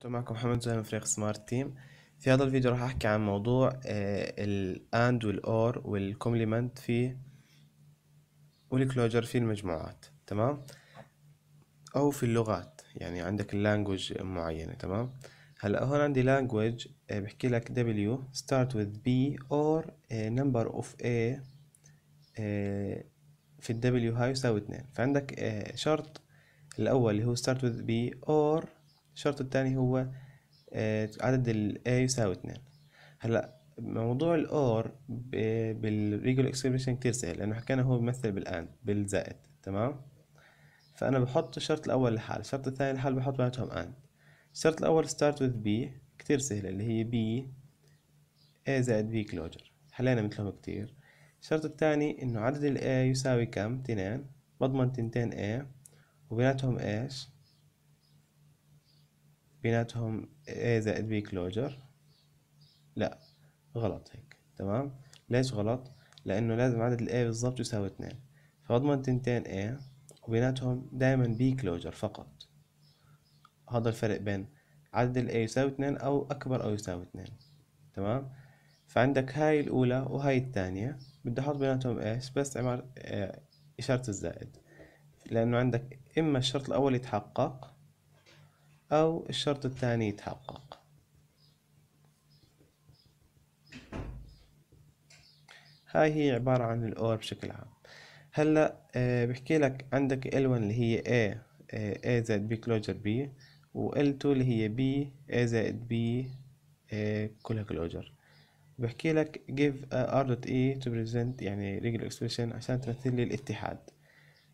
كنت معكم محمد زهير من فريق سمارت تيم في هذا الفيديو راح احكي عن موضوع الاند والاور والكومبلمنت في والكلوجر في المجموعات تمام او في اللغات يعني عندك اللانجوج معينه تمام هلا هون عندي لانجوج آه، بحكي لك دبليو ستارت وذ بي اور نمبر اوف اي في الدبليو هاي يساوي 2 فعندك آه، شرط الأول اللي هو ستارت وذ بي اور الشرط الثاني هو آه، عدد ال A يساوي اتنين هلا موضوع الاور بالريجول اكسبريشن كتير سهل لانه حكينا هو بيمثل بالاند بالزائد تمام فانا بحط الشرط الاول لحال الشرط الثاني لحال بحط بيناتهم اند الشرط الاول start with B كتير سهلة اللي هي B A زائد B كلوجر حلينا مثلهم كتير الشرط الثاني انه عدد ال A يساوي كم تنين بضمن تنتين A وبيناتهم ايش بيناتهم A زائد B كلوجر لا غلط هيك تمام ليش غلط لأنه لازم عدد ال بالضبط بالظبط يساوي اثنين فأضمن تنتين A وبيناتهم دايما B كلوجر فقط هذا الفرق بين عدد ال يساوي اثنين أو أكبر أو يساوي اثنين تمام فعندك هاي الأولى وهاي الثانية بدي أحط بيناتهم إيش بس عمار آه، إشارة الزائد لأنه عندك إما الشرط الأول يتحقق أو الشرط الثاني يتحقق هاي هي عبارة عن الأور بشكل عام هلا أه بحكي لك عندك L1 اللي هي A آه، A زائد B كلوجر B و وL2 اللي هي B A زائد B A آه، كلها كلوجر بحكي لك give R dot E to present يعني regular expression عشان تمثل لي الاتحاد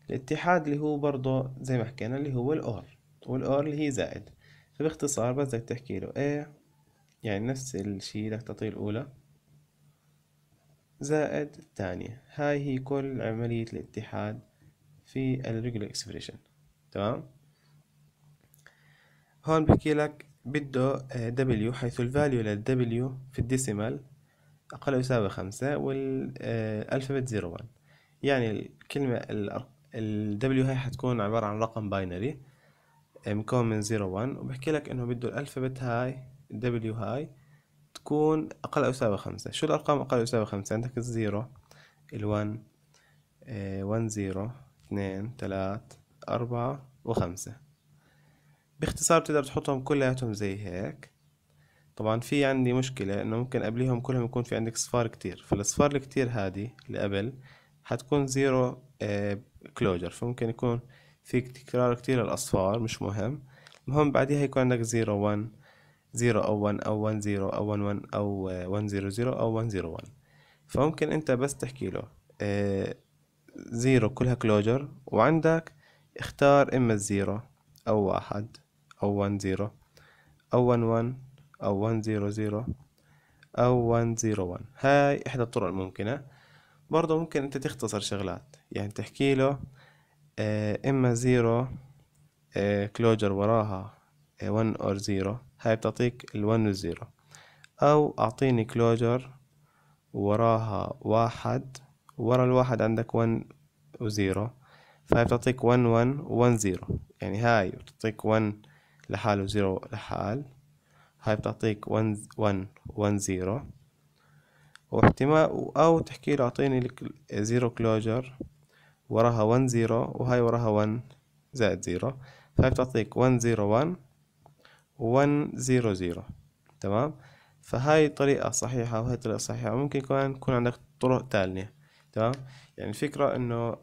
الاتحاد اللي هو برضه زي ما حكينا اللي هو الأور والأورل اللي هي زائد فباختصار بس بدك تحكي له ايه يعني نفس الشي بدك تعطيه الأولى زائد الثانية هاي هي كل عملية الاتحاد في regular اكسبريشن تمام هون بحكي لك بده دبليو حيث الفاليو للدبليو في الديسيمال أقل أو يساوي خمسة والألفابت زيرو وان يعني الكلمة الـ W هاي حتكون عبارة عن رقم باينري مكون من زيرو ون وبحكي لك انه بده الالفابت هاي دبليو هاي تكون اقل او يساوي خمسة شو الارقام اقل او يساوي خمسة عندك الزيرو الون آه، ون زيرو اثنين تلات أربعة وخمسة باختصار بتقدر تحطهم كلياتهم زي هيك طبعا في عندي مشكلة انه ممكن قبليهم كلهم يكون في عندك صفار كتير فالصفار الكتير هادي اللي قبل حتكون زيرو كلوجر آه، فممكن يكون فيك تكرار كتير للأصفار مش مهم المهم بعديها يكون عندك زيرو ون زيرو أو ون أو ون زيرو أو ون ون أو آه، ون زيرو زيرو أو ون زيرو ون فممكن أنت بس تحكي له آه، زيرو كلها كلوجر وعندك اختار إما الزيرو أو واحد أو ون زيرو أو ون ون أو ون زيرو زيرو أو ون زيرو ون هاي إحدى الطرق الممكنة برضو ممكن أنت تختصر شغلات يعني تحكي له آه، اما زيرو كلوجر آه، وراها ون اور زيرو هاي بتعطيك الون والزيرو او اعطيني كلوجر وراها واحد ورا الواحد عندك ون وزيرو فهي بتعطيك ون ون ون زيرو يعني هاي بتعطيك ون لحال وزيرو لحال هاي بتعطيك ون ون ون زيرو واحتمال او تحكي له اعطيني زيرو كلوجر وراها 1 0 وهاي وراها 1 زائد 0 فهي بتعطيك 1 0 1 1 0 0 تمام فهاي طريقة صحيحة وهي طريقة صحيحة ممكن كمان يكون عندك طرق تانية تمام يعني الفكرة انه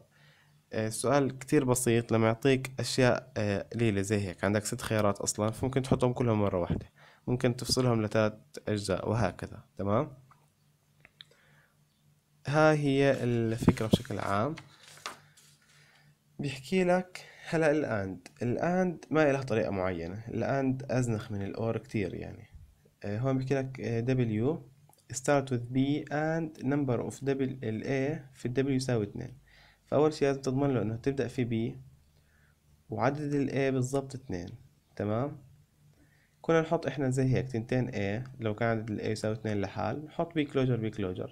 آه، السؤال كتير بسيط لما يعطيك أشياء آه، قليلة زي هيك عندك ست خيارات أصلا فممكن تحطهم كلهم مرة واحدة ممكن تفصلهم لثلاث أجزاء وهكذا تمام ها هي الفكرة بشكل عام بيحكي لك هلا الاند الاند ما لها طريقة معينة الاند أزنخ من الأور كتير يعني آه، هون بيحكي لك آه، W start with B and number of double ال A في ال W يساوي اتنين فأول شي لازم تضمن له إنه تبدأ في B وعدد ال A بالظبط اتنين تمام كنا نحط إحنا زي هيك تنتين A لو كان عدد ال A يساوي اتنين لحال نحط B closure B closure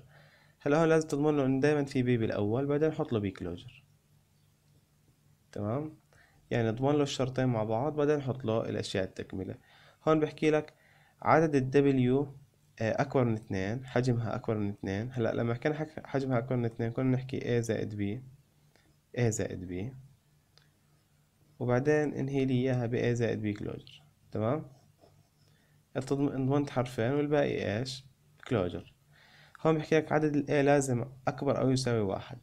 هلا هون لازم تضمن له إنه دايما في B بالأول بعدين نحط له B closure تمام يعني اضمن له الشرطين مع بعض بعدين نحط له الأشياء التكملة هون بحكي لك عدد الدبليو آه، أكبر من اتنين حجمها أكبر من اتنين هلأ لما كان حجمها أكبر من اتنين كنا نحكي A زائد B A زائد B وبعدين انهي لي إياها ب A زائد B كلوجر تمام ضمنت حرفين والباقي إيش كلوجر هون بحكي لك عدد ال A لازم أكبر أو يساوي واحد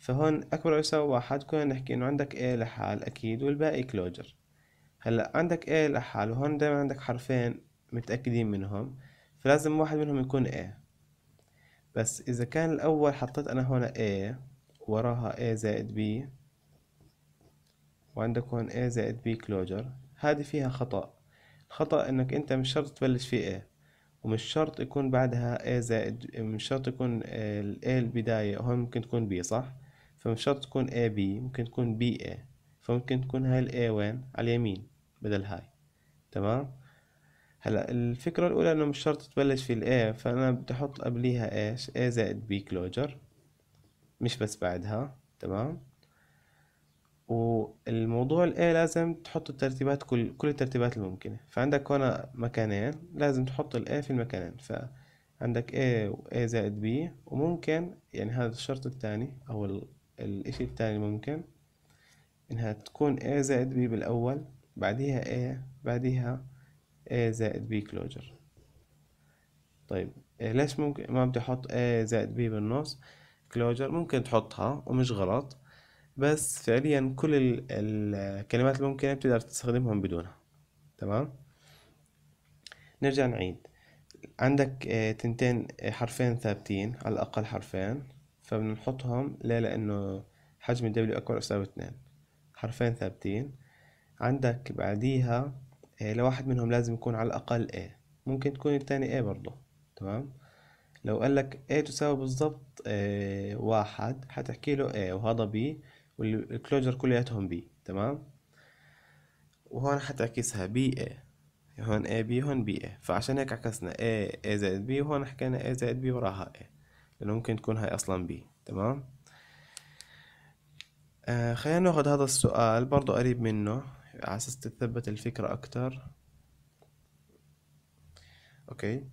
فهون أكبر أو يساوي واحد كنا نحكي إنه عندك A لحال أكيد والباقي كلوجر هلا عندك A لحال وهون دايما عندك حرفين متأكدين منهم فلازم واحد منهم يكون A بس إذا كان الأول حطيت أنا هون A وراها A زائد B وعندك هون A زائد B كلوجر هذه فيها خطأ الخطأ إنك أنت مش شرط تبلش في A ومش شرط يكون بعدها A زائد مش شرط يكون ال A البداية هون ممكن تكون B صح؟ فمش شرط تكون A B ممكن تكون B A فممكن تكون هاي ال a وين على اليمين بدل هاي تمام هلا الفكرة الأولى إنه مش شرط تبلش في ال A فأنا بدي أحط قبليها إيش A زائد B كلوجر مش بس بعدها تمام والموضوع ال A لازم تحط الترتيبات كل كل الترتيبات الممكنة فعندك هنا مكانين لازم تحط ال A في المكانين ف عندك A و A زائد B وممكن يعني هذا الشرط الثاني أو الإشي التالي ممكن إنها تكون A زائد B بالأول بعديها A بعديها A زائد B كلوجر طيب آه، ليش ممكن ما بدي أحط A زائد B بالنص كلوجر ممكن تحطها ومش غلط بس فعليا كل الكلمات الممكنة بتقدر تستخدمهم بدونها تمام نرجع نعيد عندك آه، تنتين آه، حرفين ثابتين على الأقل حرفين فبنحطهم ليه لأنه حجم W أكبر يساوي اتنين حرفين ثابتين عندك بعديها آه، لو واحد منهم لازم يكون على الأقل A ممكن تكون التاني A برضه تمام لو قالك A تساوي بالظبط آه، واحد حتحكي له A وهذا B والكلوجر كلياتهم B تمام وهون حتعكسها B A هون A B هون B A فعشان هيك عكسنا A A زائد B وهون حكينا A زائد B وراها A لأنه ممكن تكون هاي أصلا بي تمام آه خلينا ناخد هذا السؤال برضو قريب منه على أساس تثبت الفكرة أكتر أوكي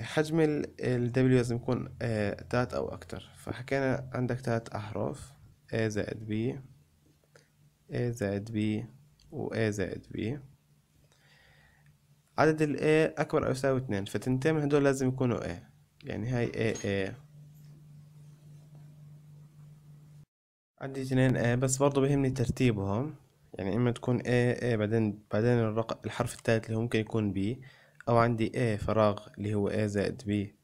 حجم ال W لازم يكون آه، تات أو أكتر فحكينا عندك تات أحرف A زائد B A زائد B و A زائد B عدد ال A أكبر أو يساوي اتنين فتنتين من هدول لازم يكونوا A يعني هاي A A عندي اثنين A بس برضو بيهمني ترتيبهم يعني اما تكون A A بعدين بعدين الحرف الثالث اللي هو ممكن يكون بي او عندي A فراغ اللي هو A زائد بي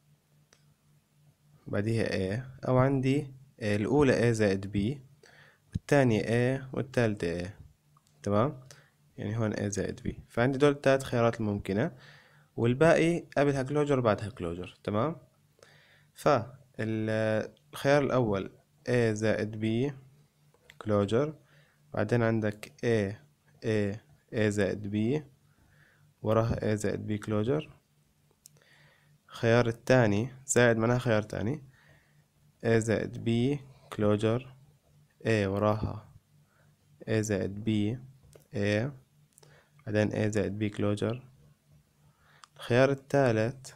بعديها A او عندي A الاولى A زائد بي والثانية A والثالثة A تمام يعني هون A زائد بي فعندي دول الثلاث خيارات الممكنة والباقي قبلها كلوجر وبعدها كلوجر تمام فالخيار الأول A زائد B كلوجر بعدين عندك A A A زائد B وراها A زائد B كلوجر الخيار التاني زائد معناها خيار تاني A زائد B كلوجر A وراها A زائد B A بعدين A زائد B كلوجر الخيار التالت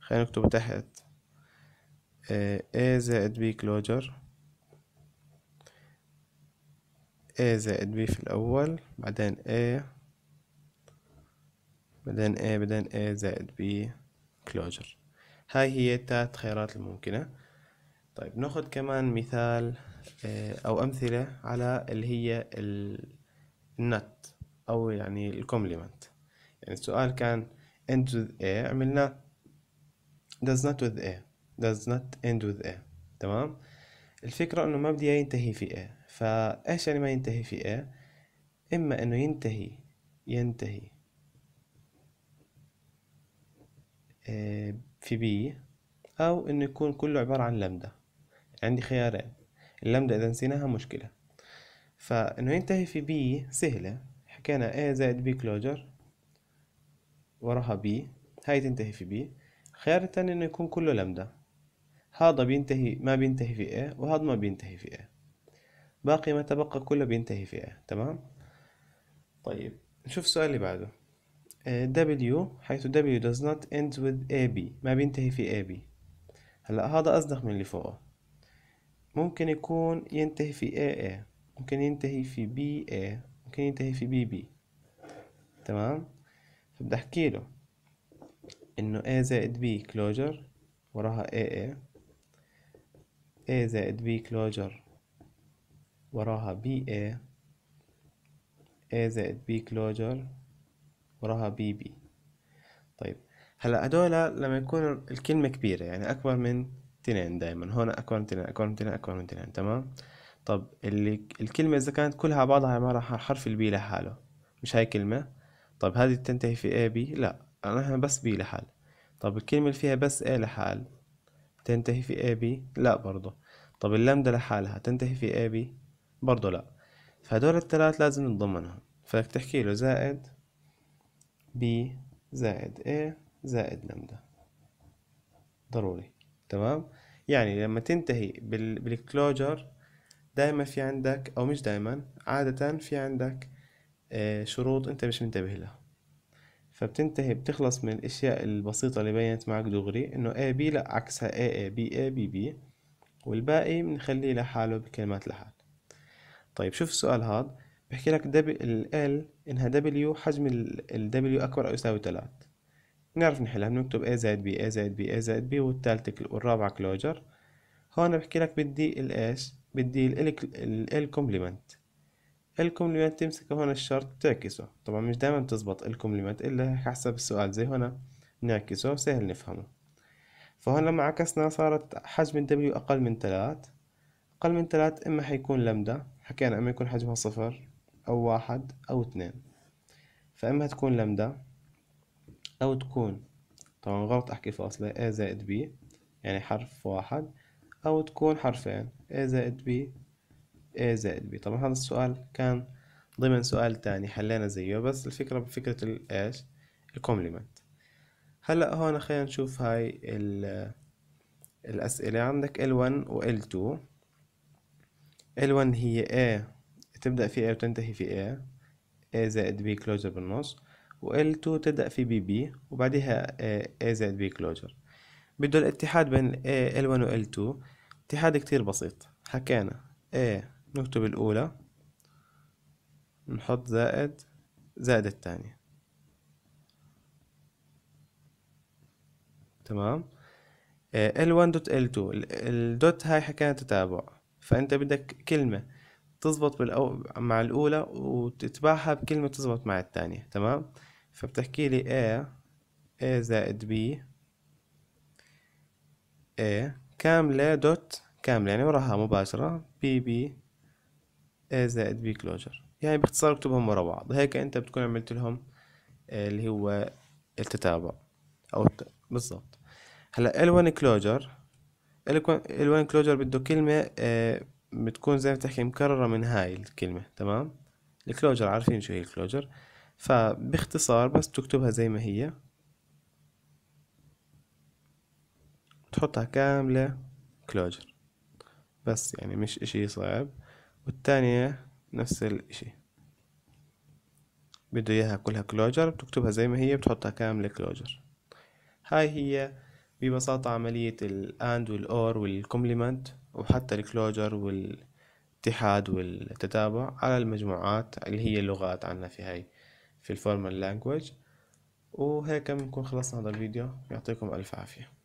خلينا نكتبه تحت A زائد B كلوجر A زائد B في الأول بعدين A بعدين A بعدين A زائد B كلوجر هاي هي التات خيارات الممكنة طيب ناخذ كمان مثال آه، أو أمثلة على اللي هي النت أو يعني الكومبلمنت يعني السؤال كان ends with A عملنا does not with A does not end with a تمام الفكرة انه ما بدي ينتهي في a فايش يعني ما ينتهي في a اما انه ينتهي ينتهي آه، في b أو إنه يكون كله عبارة عن لمدة عندي خيارين اللمدة إذا نسيناها مشكلة فإنه ينتهي في b سهلة حكينا A زائد B كلوجر وراها B هاي تنتهي في B الخيار التاني إنه يكون كله لمدة هذا بينتهي ما بينتهي في A وهذا ما بينتهي في A باقي ما تبقى كله بينتهي في A تمام طيب نشوف السؤال اللي بعده W حيث W does not end with AB ما بينتهي في AB هلا هذا أصدق من اللي فوقه ممكن يكون ينتهي في AA ممكن ينتهي في BA ممكن ينتهي في BB تمام فبدي أحكي له إنه A زائد B closure وراها AA A زائد B كلوجر وراها BA A زائد B كلوجر وراها BB طيب هلا هدول لما يكون الكلمة كبيرة يعني أكبر من تنين دايما هون أكبر من تنين أكبر من تنين أكبر من تنين تمام طب اللي الكلمة إذا كانت كلها بعضها عبارة عن حرف البي لحاله مش هاي كلمة طب هذه تنتهي في A B لا أنا بس B لحال طب الكلمة اللي فيها بس A لحال تنتهي في AB لا برضه طب اللمدة لحالها تنتهي في AB برضه لا فهدول التلات لازم نتضمنها فلك تحكي له زائد B زائد A زائد لمدة ضروري تمام يعني لما تنتهي بالكلوجر دائما في عندك او مش دائما عادة في عندك آه، شروط انت مش منتبه لها فبتنتهي بتخلص من الاشياء البسيطة اللي بينت معك دغري انه اي بي لا عكسها اي اي بي اي بي بي والباقي بنخليه لحاله بكلمات لحال طيب شوف السؤال هذا بحكي لك ال انها دبليو حجم ال دبليو اكبر او يساوي 3 بنعرف نحلها بنكتب اي زائد بي اي زائد بي اي زائد بي والثالثة والرابعة كلوجر هون بحكي لك بدي الايش بدي ال ال كومبلمنت الكومبلمنت تمسك هون الشرط تعكسه طبعا مش دايما بتزبط الكومبلمنت إلا حسب السؤال زي هنا نعكسه سهل نفهمه فهون لما عكسنا صارت حجم الدبليو أقل من ثلاث أقل من ثلاث إما حيكون لمدة حكينا إما يكون حجمها صفر أو واحد أو اثنين فإما تكون لمدة أو تكون طبعا غلط أحكي فاصلة A زائد B يعني حرف واحد أو تكون حرفين A زائد B A زائد B طبعا هذا السؤال كان ضمن سؤال تاني حلينا زيه بس الفكرة بفكرة الايش الكومبلمنت هلأ هون خلينا نشوف هاي الأسئلة عندك L1 و L2 L1 هي A تبدأ في A وتنتهي في A A زائد B closure بالنص و L2 تبدأ في B وبعدها A زائد B closure بده الاتحاد بين A L1 و L2 اتحاد كتير بسيط حكينا A نكتب الأولى نحط زائد زائد الثانية تمام L1 دوت L2 الدوت هاي حكينا تتابع فأنت بدك كلمة تزبط بالأو... مع الأولى وتتبعها بكلمة تزبط مع الثانية تمام فبتحكي لي A A زائد B A كاملة دوت كاملة يعني وراها مباشرة B B A زائد B closure يعني باختصار اكتبهم ورا بعض هيك انت بتكون عملت لهم آه، اللي هو التتابع او بالظبط هلا L1 closure L1 closure بده كلمة آه، بتكون زي ما تحكي مكررة من هاي الكلمة تمام الكلوجر عارفين شو هي الكلوجر فباختصار بس تكتبها زي ما هي تحطها كاملة كلوجر بس يعني مش اشي صعب والتانية نفس الاشي بده اياها كلها كلوجر بتكتبها زي ما هي بتحطها كاملة كلوجر هاي هي ببساطة عملية الاند والاور والكومبلمنت وحتى الكلوجر والاتحاد والتتابع على المجموعات اللي هي اللغات عنا في هاي في الفورمال لانجوج وهيك بنكون خلصنا هذا الفيديو يعطيكم ألف عافية